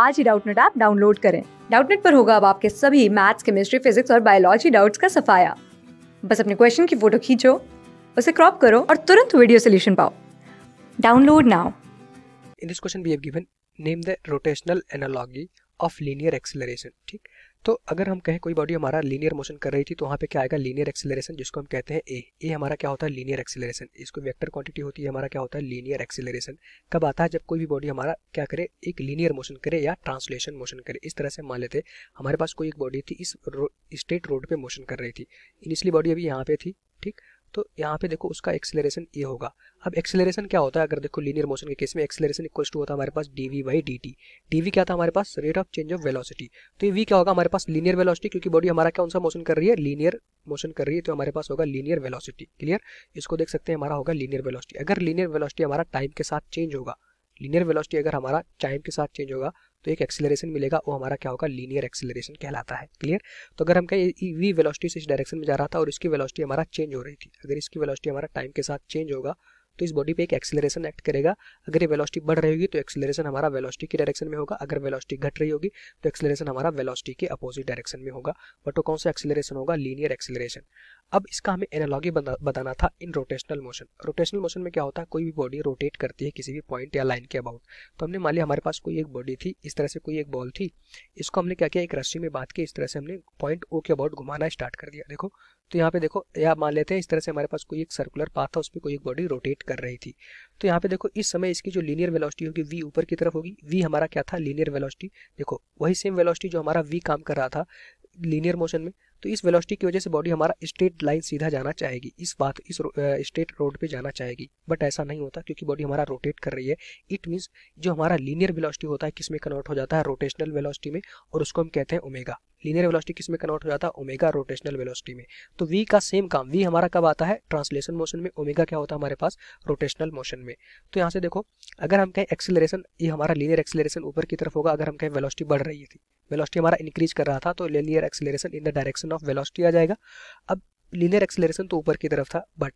आज ही Doubtnut app download करें डाउटनेट पर होगा अब आपके सभी मैथ्स केमिस्ट्री फिजिक्स और बायोलॉजी डाउट्स का सफाया बस अपने क्वेश्चन की फोटो खींचो उसे क्रॉप करो और तुरंत वीडियो सोल्यूशन पाओ download now in this question we have given name the rotational analogy of linear acceleration ठीक तो अगर हम कहें कोई बॉडी हमारा लीनियर मोशन कर रही थी तो वहाँ पे क्या आएगा लीनियर एक्सेलरेशन जिसको हम कहते हैं ए ए हमारा क्या होता है लीनियर एक्सेलरेशन इसको वेक्टर क्वांटिटी होती है हमारा क्या होता है लीनियर एक्सेलरेशन कब आता है जब कोई भी बॉडी हमारा क्या करे एक लीनियर मोशन करे या ट्रांसलेशन मोशन करे इस तरह से मान लेते हमारे पास कोई एक बॉडी थी इस स्टेट रोड पर मोशन कर रही थी इनिशली बॉडी अभी यहाँ पे थी ठीक तो यहाँ पे देखो उसका एक्सेलरेशन ए होगा अब एक्सेलरेशन क्या होता है अगर देखो लीनियर मोशन के केस में एक्सेलरेशन इक्वल टू होता है हमारे पास D V by D T D V क्या था हमारे पास rate of change of velocity तो ये वी क्या होगा हमारे पास लीनियर वेलोसिटी क्योंकि बॉडी हमारा कौन सा मोशन कर रही है लीनियर मोशन कर रही है तो हमारे पास होगा लीनियर वेलोसिटी क्लियर इसको देख सकते हैं हमारा होगा लीनियर वेलोसिटी अगर लीनियर वेलोसिटी हमारा टाइम के साथ चेंज होगा लीनियर वेलोसिटी अगर हमारा टाइम के साथ चेंज होगा तो एक एक्सीलरेशन मिलेगा वो हमारा क्या होगा लीनियर एक्सीलरेशन कहलाता है क्लियर तो अगर हम कहें वी वेलोसिटी से इस डायरेक्शन में जा रहा था और इसकी वेलोसिटी हमारा चेंज हो रही थी अगर इसकी वेलोसिटी हमारा टाइम के साथ चेंज होगा तो इस बॉडी पे एक एक्सीलरेशन एक्ट करेगा अगर ये वेलोसिटी बढ़ रही होगी तो एक्सीलरेशन हमारा वेलोसिटी के डायरेक्शन में होगा अगर वेलोसिटी घट रही होगी तो एक्सीलरेशन हमारा वेलोसिटी के अपोजिट डायरेक्शन में होगा बट वो तो कौन सा एक्सीलरेशन होगा लीनियर एक्सीलरेशन अब इसका हमें एनालॉगी बताना था in rotational motion rotational motion में क्या होता है कोई भी बॉडी रोटेट करती है किसी भी पॉइंट या लाइन के अबाउट तो हमने मान लिया हमारे पास कोई एक बॉडी थी इस तरह से कोई एक बॉल थी इसको हमने क्या किया एक रस्सी में बांध के इस तरह से हमने पॉइंट ओ के अबाउट घुमाना स्टार्ट कर दिया देखो तो यहाँ पे देखो या मान लेते हैं इस तरह से हमारे पास कोई एक सर्कुलर पाथ था उस पर कोई एक बॉडी रोटेट कर रही थी तो यहाँ पे देखो इस समय इसकी जो लीनियर वेलोसिटी होगी वी ऊपर की तरफ होगी वी हमारा क्या था लीनियर वेलोसिटी देखो वही सेम वेलोसिटी जो हमारा वी काम कर रहा था लीनियर मोशन में तो इस वेलोसिटी की वजह से बॉडी हमारा स्ट्रेट लाइन सीधा जाना चाहेगी इस बात इस स्ट्रेट रोड पे जाना चाहेगी बट ऐसा नहीं होता क्योंकि बॉडी हमारा रोटेट कर रही है इट मीन्स जो हमारा लीनियर वेलोसिटी होता है किस में कन्वर्ट हो जाता है रोटेशनल वेलोसिटी में और उसको हम कहते हैं ओमेगा लीनियर वेलोसिटी किस में कन्वर्ट हो जाता है ओमेगा रोटेशनल वेलोसिटी में तो वी का सेम काम वी हमारा कब आता है ट्रांसलेशन मोशन में ओमेगा क्या होता है हमारे पास रोटेशनल मोशन में में तो यहाँ से देखो अगर हम कहें एक्सेलरेशन ये हमारा लीनियर एक्सेलरेशन ऊपर की तरफ होगा अगर हम कहें वेलोसिटी बढ़ रही थी वेलोसिटी हमारा इंक्रीज कर रहा था तो linear acceleration in the direction of velocity आ जाएगा अब लीनियर एक्सेलरेशन तो ऊपर की तरफ था बट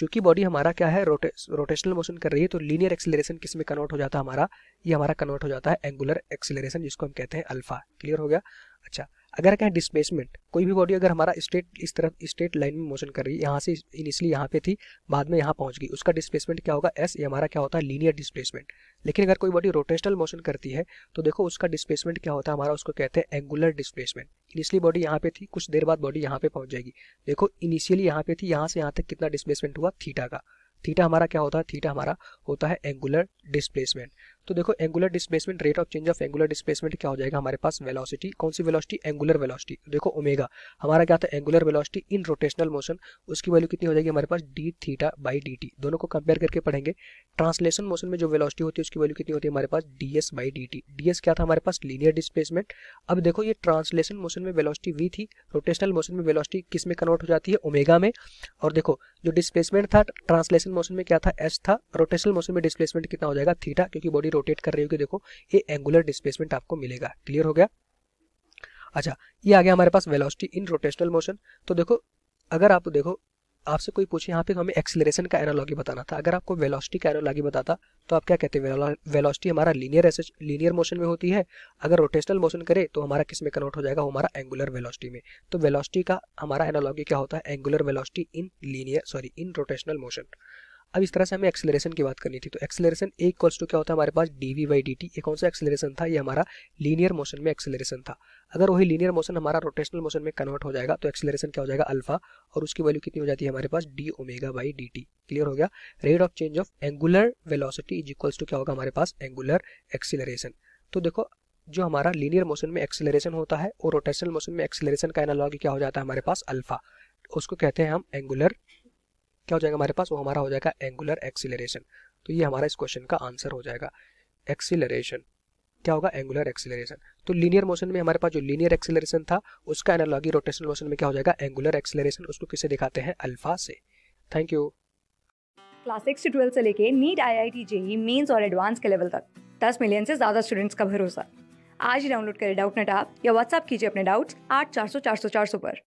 चूंकि बॉडी हमारा क्या है रोटे रोटेशनल मोशन कर रही है तो लीनियर एक्सेलरेशन किस में कन्वर्ट हो जाता है हमारा ये हमारा कन्वर्ट हो जाता है एंगुलर एक्सेलरेशन जिसको हम कहते हैं अल्फा क्लियर हो गया अच्छा अगर कहें डिस्प्लेसमेंट कोई भी बॉडी अगर हमारा स्टेट इस तरफ स्टेट लाइन में मोशन कर रही है यहाँ से इनिशियली यहाँ पे थी बाद में यहाँ पहुँच गई उसका डिस्प्लेसमेंट क्या होगा एस ये हमारा क्या होता है लीनियर डिस्प्लेसमेंट लेकिन अगर कोई बॉडी रोटेशनल मोशन करती है तो देखो उसका डिस्प्लेसमेंट क्या होता है हमारा उसको कहते हैं एंगुलर डिस्प्लेसमेंट इनिशियली बॉडी यहाँ पे थी कुछ देर बाद बॉडी यहाँ पे पहुँच जाएगी देखो इनिशियली यहाँ पे थी यहाँ से यहाँ तक कितना डिस्प्लेसमेंट हुआ थीटा का थीटा हमारा क्या होता है थीटा हमारा होता है एंगुलर डिस्प्लेसमेंट तो देखो angular displacement rate of change of angular displacement क्या हो जाएगा हमारे पास वेलोसिटी कौन सी वेलोसिटी एंगुलर वेलोसिटी देखो ओमेगा हमारा क्या था angular velocity in rotational motion उसकी वैल्यू कितनी हो जाएगी हमारे पास D theta by D T दोनों को कंपेयर करके पढ़ेंगे ट्रांसलेशन मोशन में जो वेलोसिटी होती है उसकी वैल्यू कितनी होती है हमारे पास D S by D T D S क्या था हमारे पास लीनियर डिस्प्लेसमेंट अब देखो ये ट्रांसलेशन मोशन में वेलोसिटी वी थी रोटेशनल मोशन में वेलोसिटी किस में कन्वर्ट हो जाती है ओमेगा में और देखो जो डिस्प्लेसमेंट था ट्रांसलेशन मोशन में क्या था एस था रोटेशनल मोशन में डिस्प्लेसमेंट कितना हो जाएगा थीटा क्योंकि बॉडी रोटेट कर रही होगी देखो ये एंगुलर डिस्प्लेसमेंट आपको मिलेगा क्लियर हो गया अच्छा ये आ गया हमारे पास वेलोसिटी इन रोटेशनल मोशन तो देखो अगर आप देखो आपसे कोई पूछे यहाँ पे हमें एक्सिलेशन का एनालॉगी बताना था अगर आपको वेलोसिटी का एनालॉगी बताता तो आप क्या कहते हैं वेलोसिटी हमारा लीनियर लीनियर मोशन में होती है अगर रोटेशनल मोशन करे तो हमारा किस में कन्वर्ट हो जाएगा वो हमारा एंगुलर वेलोसिटी में तो वेलोसिटी का हमारा एनालॉगी क्या होता है angular velocity in linear sorry in rotational motion अब इस तरह से हमें एक्सेलरेशन की बात करनी थी तो एक्सेलरेशन ए इक्वल्स टू क्या होता है हमारे पास D V by D T ये कौन सा एक्सेलरेशन था ये हमारा लीनियर मोशन में एक्सेलरेशन था अगर वही लीनियर मोशन हमारा रोटेशनल मोशन में कन्वर्ट हो जाएगा तो एक्सेलरेशन क्या हो जाएगा अल्फा और उसकी वैल्यू कितनी हो जाती है हमारे पास D omega by D T clear हो गया rate of change of angular velocity is equals to क्या होगा हमारे पास एंगुलर एक्सेलरेशन तो देखो जो हमारा लीनियर मोशन में एक्सेलरेशन होता है और रोटेशनल मोशन में एक्सेलरेशन का एनालॉग क्या हो जाता है हमारे पास अल्फा उसको कहते हैं हम एंगुलर क्या हो जाएगा हमारे पास वो हमारा हो जाएगा एंगुलर एक्सीलरेशन तो ये हमारा इस क्वेश्चन का आंसर हो जाएगा एक्सीलरेशन क्या होगा एंगुलर एक्सीलरेशन तो लीनियर मोशन में हमारे पास जो लीनियर एक्सीलरेशन था उसका एनालॉगी रोटेशनल मोशन में क्या हो जाएगा एंगुलर एक्सीलरेशन उसको किसे दिखाते हैं अल्फा से थैंक यू क्लास सिक्स से ट्वेल्थ से लेके NEET I I T JEE mains और एडवांस के लेवल तक दस मिलियन से ज्यादा स्टूडेंट्स का भरोसा आज ही डाउनलोड करें डाउट नेट आप या व्हाट्सअप कीजिए अपने डाउट्स आठ चार सौ चार सौ चार सौ पर